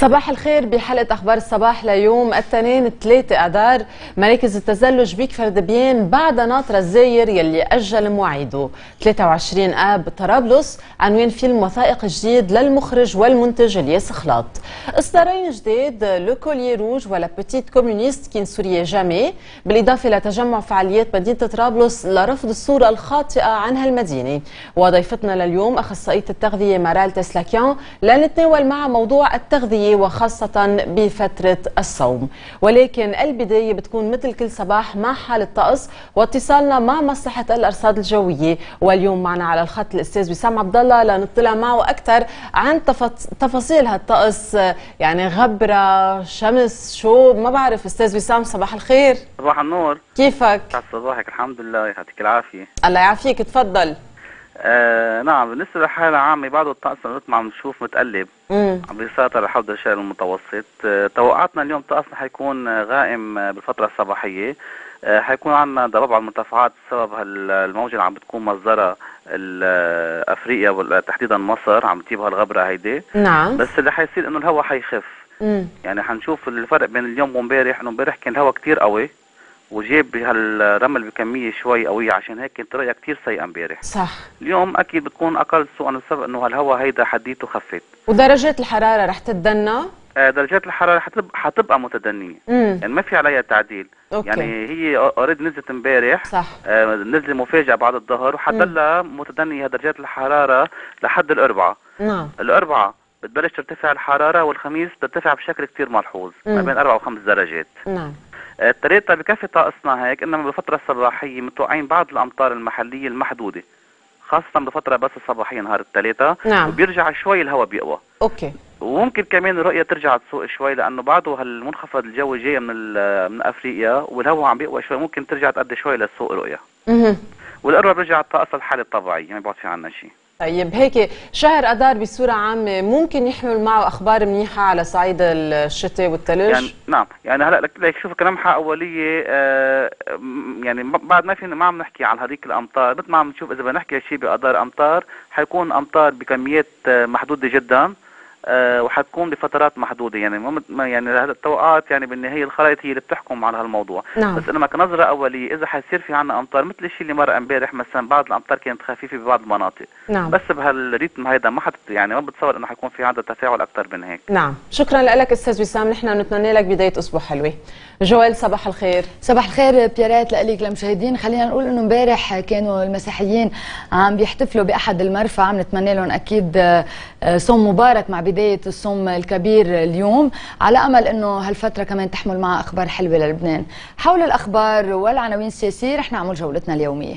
صباح الخير بحلقة أخبار الصباح ليوم الاثنين 3 أذار مراكز التزلج بيك فردبيان بعد ناطرة الزاير يلي أجل مواعيده 23 آب طرابلس عنوان فيلم وثائقي جديد للمخرج والمنتج الياس خلاط إصدارين جديد لو كولي روج ولا بوتيت كومونيست كين سوريا جامي بالإضافة لتجمع فعاليات مدينة طرابلس لرفض الصورة الخاطئة عن هالمدينة وضيفتنا لليوم أخصائية التغذية مارال تسلاكيان لنتناول مع موضوع التغذية وخاصة بفترة الصوم ولكن البداية بتكون مثل كل صباح مع حالة طقس واتصالنا مع مصلحة الأرصاد الجوية واليوم معنا على الخط الأستاذ وسام عبد الله لنطلع معه أكثر عن تفاصيل هالطقس يعني غبرة شمس شو ما بعرف أستاذ وسام صباح الخير صباح النور كيفك؟ صباحك الحمد لله يعطيك العافية الله يعافيك تفضل آه، نعم بالنسبة للحالة العامه بعض الطقس مثل ما عم نشوف متقلب عم بيسيطر حول الشرق المتوسط آه، توقعاتنا اليوم طقسنا حيكون آه، غائم بالفترة الصباحية حيكون عندنا ضباب على المرتفعات بسبب الموجة اللي عم بتكون مصدرها افريقيا تحديدا مصر عم تجيبها الغبره هيدي نعم بس اللي حيصير انه الهواء حيخف مم. يعني حنشوف الفرق بين اليوم وامبارح انه امبارح كان الهواء كثير قوي وجاب بهالرمل بكميه شوي قويه عشان هيك كانت رؤيه كثير سيئه امبارح صح اليوم اكيد بتكون اقل سوءا السبب انه هالهواء هيدا حديته خفت ودرجات الحراره رح تتدنى آه، درجات الحراره حتبقى, حتبقى متدنيه مم. يعني ما في عليها تعديل أوكي. يعني هي اوريدي نزلت امبارح صح آه نزله مفاجئه بعد الظهر وحتضلها متدنيه درجات الحراره لحد الاربعاء نعم الاربعاء بتبلش ترتفع الحراره والخميس بترتفع بشكل كثير ملحوظ ما بين اربع وخمس درجات نعم الطريقة بكفي طقسنا هيك انما بالفترة الصباحية متوقعين بعض الامطار المحلية المحدودة خاصة بفترة بس الصباحية نهار الثلاثاء نعم وبيرجع شوي الهواء بيقوى اوكي وممكن كمان الرؤية ترجع تسوق شوي لأنه بعده هالمنخفض الجوي جاي من من أفريقيا والهواء عم بيقوى شوي ممكن ترجع تقدي شوي للسوق رؤية. والقرب رجع الطقس الحالة الطبيعية ما بيعطي عنا شيء. طيب هيك شهر اذار بصوره عامه ممكن يحمل معه اخبار منيحه على صعيد الشتاء والثلج يعني نعم يعني هلا لك لك شوف كلمحه اوليه آه يعني بعد ما فينا ما عم نحكي عن هذيك الامطار مثل ما عم نشوف اذا بنحكي شيء باذار امطار حيكون امطار بكميات آه، محدوده جدا آه، وحتكون لفترات محدوده يعني ما يعني التوقعات يعني بالنهايه الخرائط هي اللي بتحكم على هالموضوع نعم. بس انما كنظره اوليه اذا حيصير في عنا امطار مثل الشيء اللي مر امبارح مثلا بعض الامطار كانت خفيفه ببعض المناطق نعم. بس بهالريتم هيدا ما حت يعني ما بتصور انه حيكون في عندها تفاعل اكثر من هيك نعم شكرا لك استاذ وسام نحن بنتمنى لك بدايه اسبوع حلوه جوال صباح الخير صباح الخير بيارات لك للمشاهدين خلينا نقول انه امبارح كانوا المسيحيين عم بيحتفلوا باحد المرفع بنتمنى لهم اكيد آه، آه، صوم مبارك مع بداية الصوم الكبير اليوم على أمل أنه هالفترة كمان تحمل معها أخبار حلوة للبنان حول الأخبار والعناوين السياسية رح نعمل جولتنا اليومية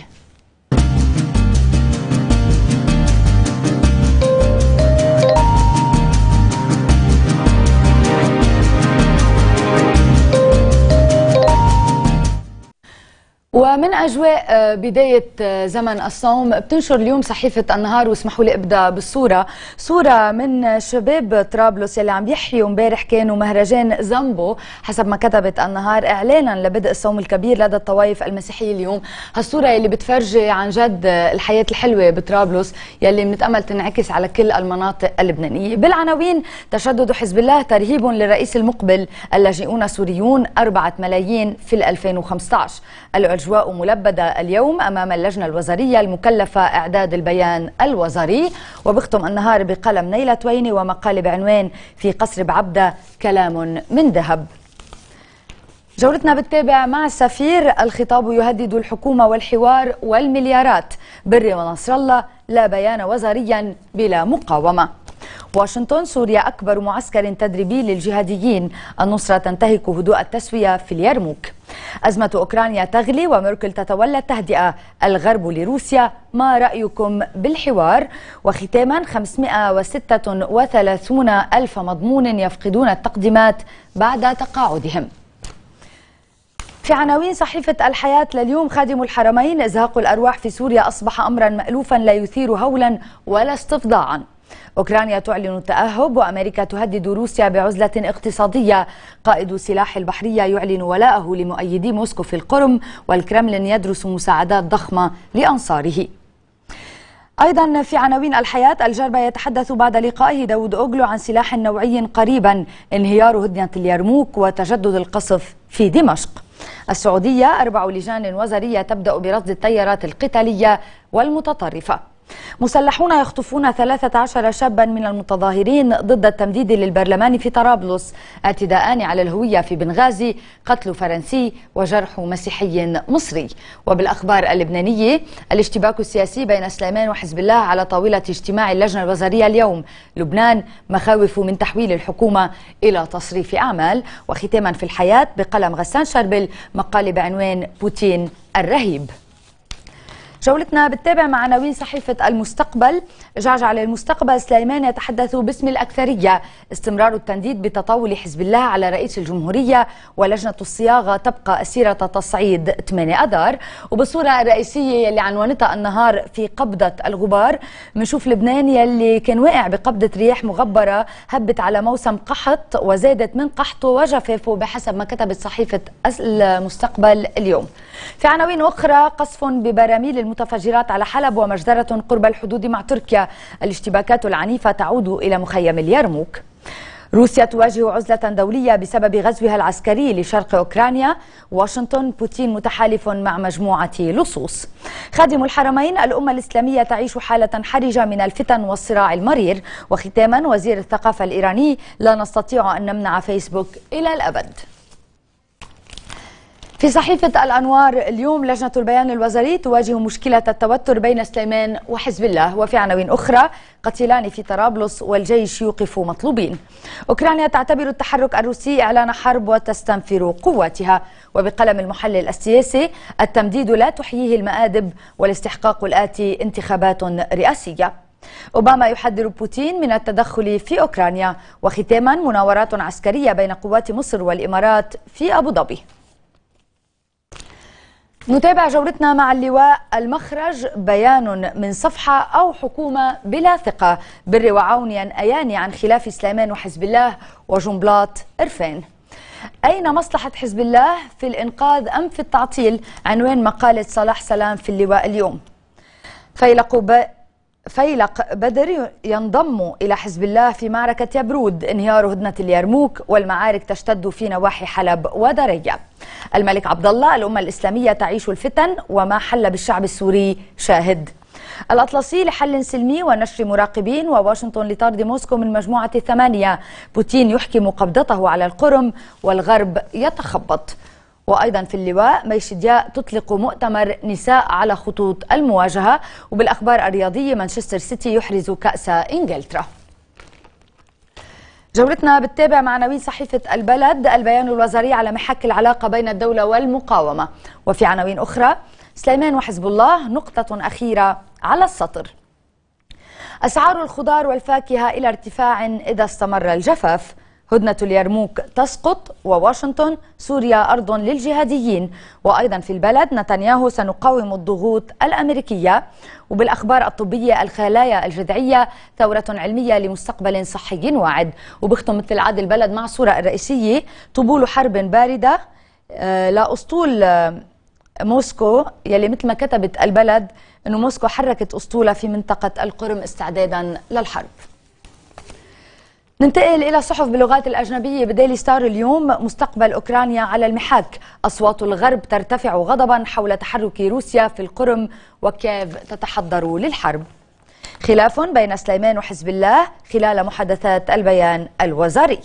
من أجواء آه، بداية آه، زمن الصوم بتنشر اليوم صحيفة النهار واسمحوا لي أبدأ بالصورة صورة من شباب طرابلس اللي عم يحيوا امبارح كانوا مهرجان زامبو حسب ما كتبت النهار إعلانا لبدء الصوم الكبير لدى الطوائف المسيحية اليوم هالصورة اللي بتفرجي عن جد الحياة الحلوة بطرابلس يلي بنتأمل تنعكس على كل المناطق اللبنانية بالعناوين تشدد حزب الله ترهيب للرئيس المقبل اللاجئون السوريون 4 ملايين في 2015 الأجواء ملبدة اليوم أمام اللجنة الوزارية المكلفة إعداد البيان الوزاري وبختم النهار بقلم نيلة تويني ومقال بعنوان في قصر بعبدة كلام من ذهب جولتنا بتتابع مع السفير الخطاب يهدد الحكومة والحوار والمليارات بري ونصر الله لا بيان وزاريا بلا مقاومة واشنطن سوريا أكبر معسكر تدريبي للجهاديين النصرة تنتهك هدوء التسوية في اليرموك أزمة أوكرانيا تغلي وميركل تتولى التهدئة الغرب لروسيا ما رأيكم بالحوار وختاما 536 ألف مضمون يفقدون التقديمات بعد تقاعدهم في عناوين صحيفة الحياة لليوم خادم الحرمين إزهاق الأرواح في سوريا أصبح أمرا مألوفا لا يثير هولا ولا استفضاعا أوكرانيا تعلن التأهب وأمريكا تهدد روسيا بعزلة اقتصادية قائد سلاح البحرية يعلن ولاءه لمؤيدي موسكو في القرم والكرملين يدرس مساعدات ضخمة لأنصاره أيضا في عناوين الحياة الجربة يتحدث بعد لقائه داود أوغلو عن سلاح نوعي قريبا انهيار هدنة اليرموك وتجدد القصف في دمشق السعودية أربع لجان وزارية تبدأ برصد التيارات القتالية والمتطرفة مسلحون يخطفون 13 شابا من المتظاهرين ضد التمديد للبرلمان في طرابلس اعتداءان على الهوية في بنغازي قتل فرنسي وجرح مسيحي مصري وبالأخبار اللبنانية الاشتباك السياسي بين سليمان وحزب الله على طاولة اجتماع اللجنة الوزارية اليوم لبنان مخاوف من تحويل الحكومة إلى تصريف أعمال وختاما في الحياة بقلم غسان شربل مقال بعنوان بوتين الرهيب جولتنا بتتابع مع عناوين صحيفة المستقبل جعجع للمستقبل سليمان يتحدث باسم الأكثرية استمرار التنديد بتطاول حزب الله على رئيس الجمهورية ولجنة الصياغة تبقى أسيرة تصعيد 8 أذار وبالصورة الرئيسية يلي عنوانتها النهار في قبضة الغبار منشوف لبنان يلي كان واقع بقبضة رياح مغبرة هبت على موسم قحط وزادت من قحطه وجفافه بحسب ما كتبت صحيفة المستقبل اليوم في عناوين أخرى قصف ببراميل المتفجرات على حلب ومجزرة قرب الحدود مع تركيا الاشتباكات العنيفة تعود إلى مخيم اليرموك روسيا تواجه عزلة دولية بسبب غزوها العسكري لشرق أوكرانيا واشنطن بوتين متحالف مع مجموعة لصوص خادم الحرمين الأمة الإسلامية تعيش حالة حرجة من الفتن والصراع المرير وختاما وزير الثقافة الإيراني لا نستطيع أن نمنع فيسبوك إلى الأبد في صحيفة الأنوار اليوم لجنة البيان الوزاري تواجه مشكلة التوتر بين سليمان وحزب الله وفي عناوين أخرى قتلان في طرابلس والجيش يوقف مطلوبين أوكرانيا تعتبر التحرك الروسي إعلان حرب وتستنفر قواتها وبقلم المحلل السياسي التمديد لا تحييه المآدب والاستحقاق الآتي انتخابات رئاسية أوباما يحذر بوتين من التدخل في أوكرانيا وختاما مناورات عسكرية بين قوات مصر والإمارات في أبو ظبي نتابع جولتنا مع اللواء المخرج بيان من صفحة أو حكومة بلا ثقة بر وعون أياني عن خلاف سليمان وحزب الله وجنبلاط إرفان أين مصلحة حزب الله في الإنقاذ أم في التعطيل عنوان مقالة صلاح سلام في اللواء اليوم فيلق ب... فيلق بدر ينضم إلى حزب الله في معركة يبرود انهيار هدنة اليرموك والمعارك تشتد في نواحي حلب ودرية الملك عبد الله الأمة الإسلامية تعيش الفتن وما حل بالشعب السوري شاهد الأطلسي لحل سلمي ونشر مراقبين وواشنطن لطرد موسكو من مجموعة الثمانية بوتين يحكم قبضته على القرم والغرب يتخبط وأيضا في اللواء ميشيديا تطلق مؤتمر نساء على خطوط المواجهة وبالأخبار الرياضية مانشستر سيتي يحرز كأس إنجلترا جولتنا بتتابع مع عناوين صحيفة البلد البيان الوزاري على محك العلاقة بين الدولة والمقاومة وفي عناوين أخرى سليمان وحزب الله نقطة أخيرة على السطر أسعار الخضار والفاكهة إلى ارتفاع إذا استمر الجفاف هدنة اليرموك تسقط وواشنطن سوريا أرض للجهاديين وأيضا في البلد نتنياهو سنقاوم الضغوط الأمريكية وبالأخبار الطبية الخلايا الجذعية ثورة علمية لمستقبل صحي واعد وبختم مثل عاد البلد مع صورة الرئيسية طبول حرب باردة آه، لأسطول آه، موسكو يلي مثل ما كتبت البلد أنه موسكو حركت أسطولة في منطقة القرم استعدادا للحرب ننتقل إلى الصحف باللغات الأجنبية بديلي ستار اليوم مستقبل أوكرانيا على المحاك أصوات الغرب ترتفع غضبا حول تحرك روسيا في القرم وكيف تتحضر للحرب خلاف بين سليمان وحزب الله خلال محادثات البيان الوزاري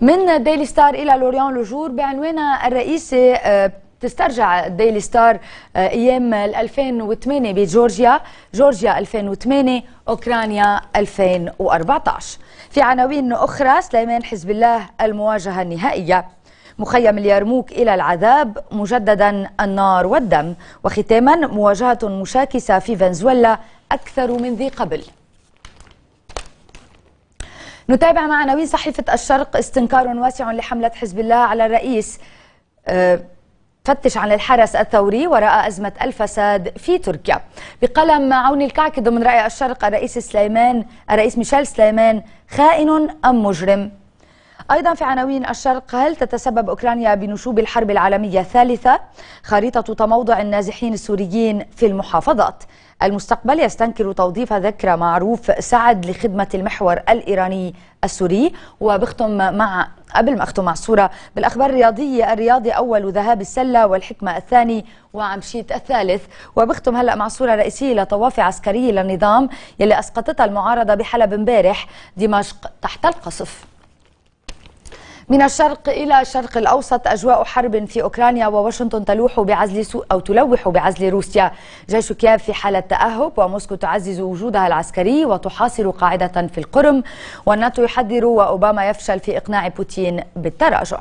من ديلي ستار إلى لوريان لوجور بعنوانها الرئيسي آه، تسترجع ديلي ستار آه، ايام 2008 بجورجيا جورجيا 2008 اوكرانيا 2014 في عناوين اخرى سليمان حزب الله المواجهه النهائيه مخيم اليرموك الى العذاب مجددا النار والدم وختاما مواجهه مشاكسه في فنزويلا اكثر من ذي قبل نتابع مع عناوين صحيفه الشرق استنكار واسع لحمله حزب الله على الرئيس أه فتش عن الحرس الثوري وراء أزمة الفساد في تركيا بقلم عون الكعك ضمن رأي الشرق الرئيس سليمان الرئيس ميشيل سليمان خائن أم مجرم أيضا في عناوين الشرق هل تتسبب أوكرانيا بنشوب الحرب العالمية الثالثة خريطة تموضع النازحين السوريين في المحافظات المستقبل يستنكر توظيف ذكرى معروف سعد لخدمة المحور الإيراني السوري وبختم مع قبل ما أختم مع الصورة بالأخبار الرياضية الرياضي أول ذهاب السلة والحكمة الثاني وعمشيت الثالث وبختم هلأ مع صورة رئيسية لطوافع عسكرية للنظام يلي أسقطتها المعارضة بحلب امبارح دمشق تحت القصف من الشرق إلى الشرق الأوسط أجواء حرب في أوكرانيا وواشنطن تلوح بعزل سو أو تلوح بعزل روسيا جيش كياف في حالة تأهب وموسكو تعزز وجودها العسكري وتحاصر قاعدة في القرم والناتو يحذر وأوباما يفشل في إقناع بوتين بالتراجع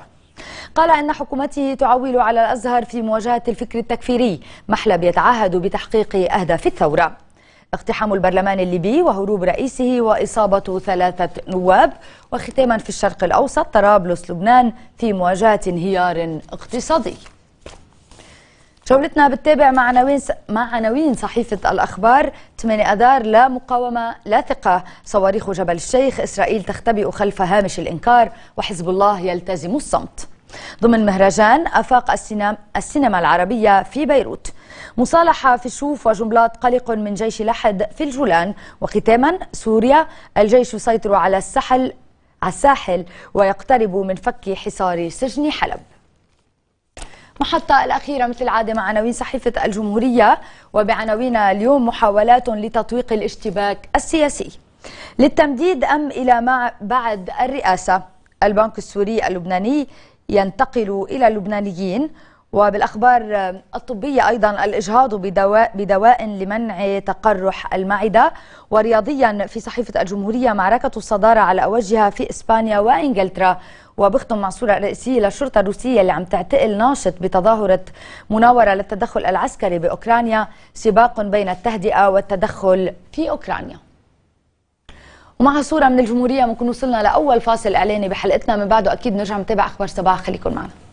قال إن حكومته تعول على الأزهر في مواجهة الفكر التكفيري محلب يتعهد بتحقيق أهداف الثورة اقتحام البرلمان الليبي وهروب رئيسه وإصابة ثلاثة نواب وختاما في الشرق الأوسط طرابلس لبنان في مواجهة انهيار اقتصادي جولتنا بتتابع مع عناوين مع عناوين صحيفه الاخبار 8 اذار لا مقاومه لا ثقه صواريخ جبل الشيخ اسرائيل تختبئ خلف هامش الانكار وحزب الله يلتزم الصمت ضمن مهرجان أفاق السينما العربية في بيروت مصالحة في الشوف وجملات قلق من جيش لحد في الجولان وختاما سوريا الجيش يسيطر على السحل على الساحل ويقترب من فك حصار سجن حلب محطة الأخيرة مثل العادة مع عناوين صحيفة الجمهورية وبعناوين اليوم محاولات لتطويق الاشتباك السياسي للتمديد أم إلى ما بعد الرئاسة البنك السوري اللبناني ينتقل إلى اللبنانيين وبالأخبار الطبية أيضا الإجهاض بدواء, بدواء لمنع تقرح المعدة ورياضيا في صحيفة الجمهورية معركة الصدارة على أوجها في إسبانيا وإنجلترا وبختم مع صورة رئيسية للشرطة الروسية اللي عم تعتقل ناشط بتظاهرة مناورة للتدخل العسكري بأوكرانيا سباق بين التهدئة والتدخل في أوكرانيا ومع صورة من الجمهورية بنكون وصلنا لأول فاصل إعلاني بحلقتنا من بعده أكيد بنرجع نتابع أخبار صباح خليكم معنا